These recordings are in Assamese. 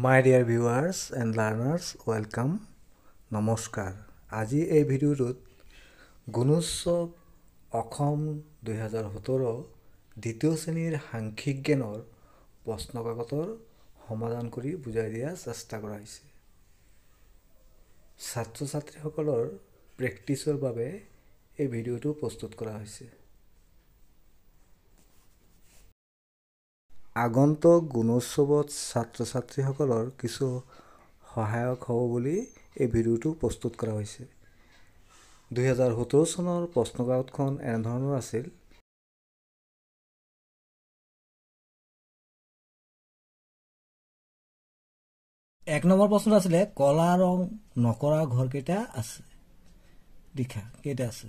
My dear viewers and learners welcome নমস্কাৰ আজি এই ভিডিঅ'টোত গুণোৎসৱ অসম দুহেজাৰ সোতৰ দ্বিতীয় শ্ৰেণীৰ সাংখ্যিক জ্ঞানৰ প্ৰশ্ন কাকতৰ সমাধান কৰি বুজাই দিয়াৰ চেষ্টা কৰা হৈছে ছাত্ৰ ছাত্ৰীসকলৰ প্ৰেক্টিছৰ বাবে এই ভিডিঅ'টো প্ৰস্তুত কৰা হৈছে আগন্তুক গুণোৎসৱত ছাত্ৰ ছাত্ৰীসকলৰ কিছু সহায়ক হ'ব বুলি এই ভিডিঅ'টো প্ৰস্তুত কৰা হৈছে দুহেজাৰ সোতৰ চনৰ প্ৰশ্নকাকতখন এনেধৰণৰ আছিল এক নম্বৰ প্ৰশ্ন আছিলে কলা ৰং নকৰা ঘৰকেইটা আছে দীক্ষা কেইটা আছে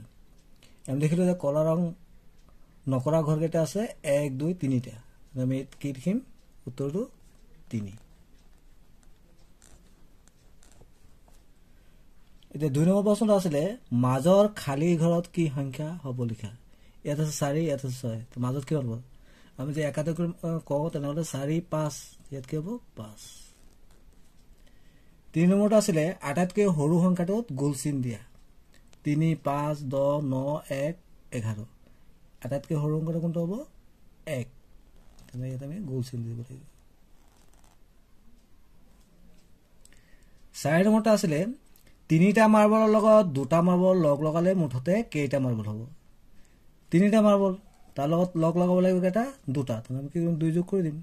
আমি দেখিলোঁ যে কলা ৰং নকৰা ঘৰকেইটা আছে এক দুই তিনিটা আমি কি লিখিম উত্তৰটো তিনি এতিয়া দুই নম্বৰ প্ৰশ্নটো আছিলে মাজৰ খালী ঘৰত কি সংখ্যা হ'ব লিখা ইয়াত আছে চাৰি ইয়াত আছে ছয় মাজত কি হ'ব আমি যদি একাধিক কওঁ তেনেহ'লে চাৰি পাঁচ ইয়াত কি হ'ব পাঁচ তিনি নম্বৰটো আছিলে আটাইতকৈ সৰু সংখ্যাটোত গোল চিন দিয়া তিনি পাঁচ দহ ন এক এঘাৰ আটাইতকৈ সৰু সংখ্যাটো কোনটো হ'ব এক Entonces ella también Google se por ahí. Side mota asile tinita marble logo duta marble log logale muthote keita marble hobo. Tinita marble tar logot log logabolai keta duta. Tumi ami ki korum 2 jog kore dim.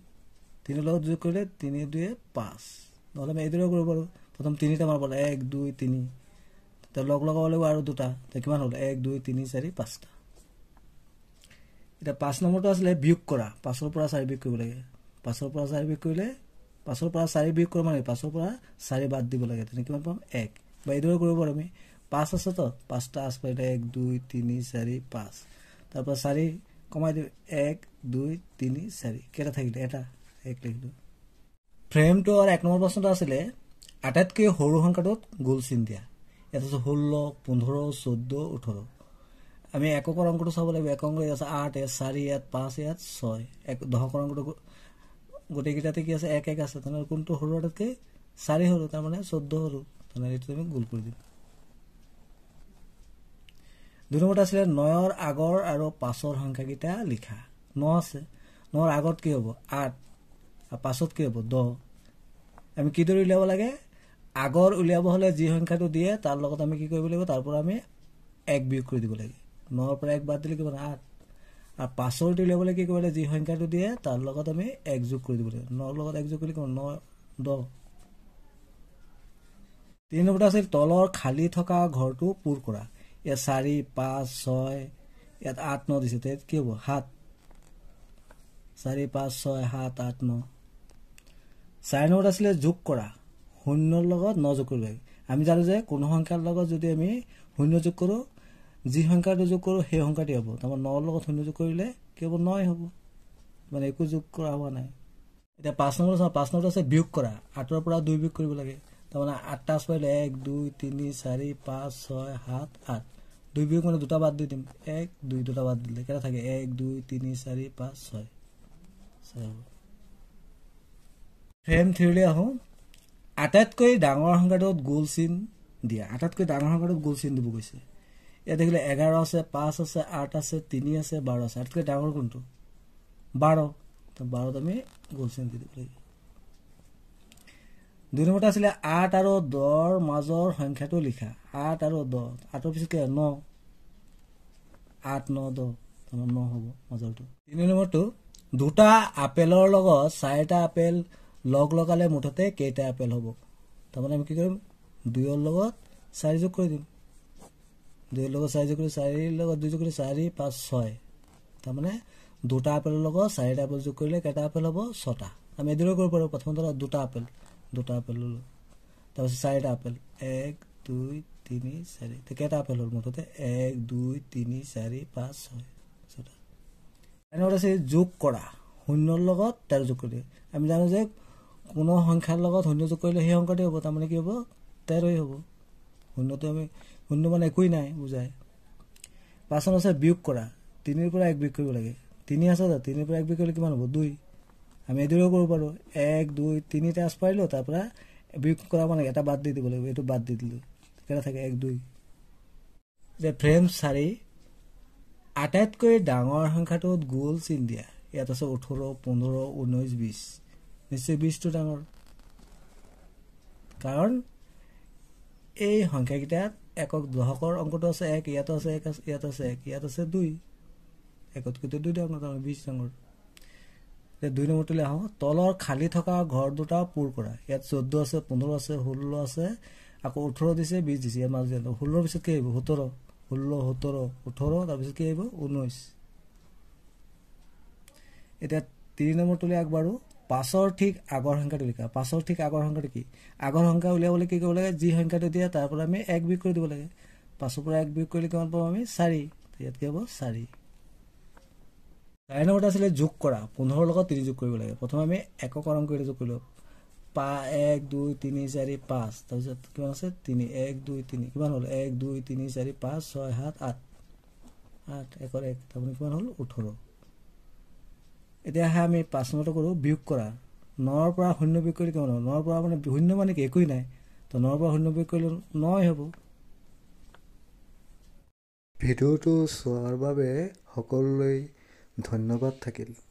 Tini logot jog kore 3 2 pass. Nole ami edire korbo paru. Protom tinita marble 1 2 3. Tar log logabolai aro duta. Ta kiman holo 1 2 3 4 5 ta. এতিয়া পাঁচ নম্বৰটো আছিলে বিয়োগ কৰা পাঁচৰ পৰা চাৰি বিয়োগ কৰিব লাগে পাঁচৰ পৰা চাৰি বিয়োগ কৰিলে পাঁচৰ পৰা চাৰি বিয়োগ কৰিব মানে পাঁচৰ পৰা চাৰি বাদ দিব লাগে তেনেকৈ কিমান পাম এক বা এইদৰে কৰিব পাৰোঁ আমি পাঁচ আছেতো পাঁচটা আছে এতিয়া এক দুই তিনি চাৰি পাঁচ তাৰপৰা চাৰি কমাই দিওঁ এক দুই তিনি চাৰি কেইটা থাকিলে এটা এক লাগিলোঁ ফ্ৰেমটো আৰু এক নম্বৰ প্ৰশ্নটো আছিলে আটাইতকৈ সৰু সংখ্যাটোত গোল চিন দিয়া ইয়াত আছে ষোল্ল পোন্ধৰ চৈধ্য ওঠৰ আমি এককৰ অংকটো চাব লাগিব এক অংক ইয়াত আছে আঠ এক চাৰি এক পাঁচ ইয়াত ছয় এক দহকৰ অংকটো গোটেইকেইটাতে কি আছে এক এক আছে তেনেহ'লে কোনটো সৰু এটাতকৈ চাৰি সৰু তাৰমানে চৈধ্য সৰু তেনেহ'লে এইটো আমি গোল কৰি দিম দুই নম্বৰতে আছিলে নয়ৰ আগৰ আৰু পাঁচৰ সংখ্যাকেইটা লিখা ন আছে নৰ আগত কি হ'ব আঠ আৰু পাছত কি হ'ব দহ আমি কিদৰে উলিয়াব লাগে আগৰ উলিয়াব হ'লে যি সংখ্যাটো দিয়ে তাৰ লগত আমি কি কৰিব লাগিব তাৰ পৰা আমি এক বিয়োগ কৰি দিব লাগে নৰ পৰা এক বাদ দিলে কি মানে আঠ আৰু পাঁচৰ টি ল'বলৈ কি কৰিব লাগে যি সংখ্যাটো দিয়ে তাৰ লগত আমি এক যোগ কৰি দিব লাগে নৰ লগত এক যোগ কৰিলে কি ন দহ তিনি নম্বৰটো আছিল তলৰ খালী থকা ঘৰটো পূৰ কৰা ইয়াত চাৰি পাঁচ ছয় ইয়াত আঠ ন দিছে তেতিয়া কি হ'ব সাত চাৰি পাঁচ ছয় সাত আঠ ন চাৰি নম্বৰটো আছিলে যোগ কৰা শূন্যৰ লগত ন যোগ কৰিব লাগে আমি জানো যে কোনো সংখ্যাৰ লগত যদি আমি শূন্য যোগ কৰোঁ যি সংখ্যাটো যোগ কৰোঁ সেই সংখ্যাটোৱে হ'ব তাৰমানে নৰ লগত শূন্য যোগ কৰিলে কেৱল নই হ'ব মানে একো যোগ কৰা হোৱা নাই এতিয়া পাঁচ নম্বৰ চাওঁ পাঁচ নম্বৰটো আছে বিয়োগ কৰা আঠৰ পৰা দুই বিয়োগ কৰিব লাগে তাৰমানে আঠটা চাৰিলে এক দুই তিনি চাৰি পাঁচ ছয় সাত আঠ দুই বিয়োগ মানে দুটা বাদ দি দিম এক দুই দুটা বাদ দিলে কেইটা থাকে এক দুই তিনি চাৰি পাঁচ ছয় ছয় হ'ব ফ্ৰেম থিয়ৰিলৈ আহোঁ আটাইতকৈ ডাঙৰ সংখ্যাটোত গ'ল চিন দিয়া আটাইতকৈ ডাঙৰ সংখ্যাটোত গোল চিন দিব গৈছে ইয়াত দেখিলে এঘাৰ আছে পাঁচ আছে আঠ আছে তিনি আছে বাৰ আছে আটাইতকৈ ডাঙৰ কোনটো বাৰ বাৰত আমি গ'ল চেঞ্জ দি দুই নম্বৰটো আছিলে আঠ আৰু দহৰ মাজৰ সংখ্যাটো লিখা আঠ আৰু দহ আঠৰ পিছত ন আঠ ন দহ ন হ'ব মাজৰটো তিনি নম্বৰটো দুটা আপেলৰ লগত চাৰিটা আপেল লগ লগালে মুঠতে কেইটা আপেল হ'ব তাৰমানে আমি কি কৰিম দুয়ৰ লগত চাৰি যোগ কৰি দিম দুইৰ লগত চাৰি যোগ কৰি চাৰিৰ লগত দুই যোগ কৰি চাৰি পাঁচ ছয় তাৰমানে দুটা আপেলৰ লগত চাৰিটা আপেল যোগ কৰিলে কেইটা আপেল হ'ব ছটা আমি এইদৰে কৰিব পাৰোঁ প্ৰথমতে দুটা আপেল দুটা আপেল ল'লোঁ তাৰপিছত চাৰিটা আপেল এক দুই তিনি চাৰি কেইটা আপেল হ'ল মুঠতে এক দুই তিনি চাৰি পাঁচ ছয় ছটা এনেকুৱা আছে যোগ কৰা শূন্যৰ লগত তেৰ যোগ কৰি আমি জানো যে কোনো সংখ্যাৰ লগত শূন্য যোগ কৰিলে সেই সংখ্যাটোৱে হ'ব তাৰমানে কি হ'ব তেৰই হ'ব শূন্যটো আমি শূন্য মানে একোৱেই নাই বুজায় পাচন আছে বিয়োগ কৰা তিনিৰ পৰা এক বিয়োগ কৰিব লাগে তিনি আছে তিনিৰ পৰা এক বিয়োগ কৰিলে কিমান হ'ব দুই আমি এইদৰেও কৰিব পাৰোঁ এক দুই তিনি আঁচ পাৰিলোঁ তাৰ পৰা বিয়োগ কৰা মানে এটা বাদ দি দিব লাগিব এইটো বাদ দি দিলোঁ কেইটা থাকে এক দুই যে ফ্ৰেম চাৰি আটাইতকৈ ডাঙৰ সংখ্যাটোত গ'ল চিন দিয়া ইয়াত আছে ওঠৰ পোন্ধৰ ঊনৈছ বিছ নিশ্চয় বিছটো ডাঙৰ কাৰণ এই সংখ্যাকেইটাত একক দশকৰ অংকটো আছে এক ইয়াতো আছে এক আছে ইয়াত আছে এক ইয়াত আছে দুই একতকৈতো দুই ডাঙৰ ডাঙৰ বিছ ডাঙৰ এতিয়া দুই নম্বৰটোলৈ আহোঁ তলৰ খালী থকা ঘৰ দুটা পূৰ কৰা ইয়াত চৈধ্য আছে পোন্ধৰ আছে ষোল্ল আছে আকৌ ওঠৰ দিছে বিছ দিছে ইয়াৰ মাজত ষোল্লৰ পিছত কি আহিব সোতৰ ষোল্ল সোতৰ ওঠৰ তাৰপিছত কি আহিব ঊনৈছ এতিয়া তিনি নম্বৰটোলৈ আগবাঢ়ো পাছৰ ঠিক আগৰ সংখ্যাটো লিখা পাছৰ ঠিক আগৰ সংখ্যাটো কি আগৰ সংখ্যা উলিয়াবলৈ কি কৰিব লাগে যি সংখ্যাটো দিয়া তাৰ পৰা আমি এক বিয়োগ কৰি দিব লাগে পাছৰ পৰা এক বিয়োগ কৰিলে কিমান পাম আমি চাৰি ইয়াত কি হ'ব চাৰি চাৰি নম্বৰটো আছিলে যোগ কৰা পোন্ধৰৰ লগত তিনি যোগ কৰিব লাগে প্ৰথমে আমি একক কৰম কৰি যোগ কৰিলোঁ পা এক দুই তিনি চাৰি পাঁচ তাৰপিছত কিমান আছে তিনি এক দুই তিনি কিমান হ'ল এক দুই তিনি চাৰি পাঁচ ছয় সাত আঠ আঠ একৰ এক তাৰমানে কিমান হ'ল ওঠৰ এতিয়া আহে আমি পাঁচ নম্বৰটো কৰোঁ বিয়োগ কৰা নৰ পৰা শূন্য বিয়োগ কৰিলে কেমন হ'ব নৰ পৰা মানে শূন্য মানে কি একোৱেই নাই তো নৰ পৰা শূন্য বিয়োগ কৰিলে নই হ'ব ভিডিঅ'টো চোৱাৰ বাবে সকলোলৈ ধন্যবাদ থাকিল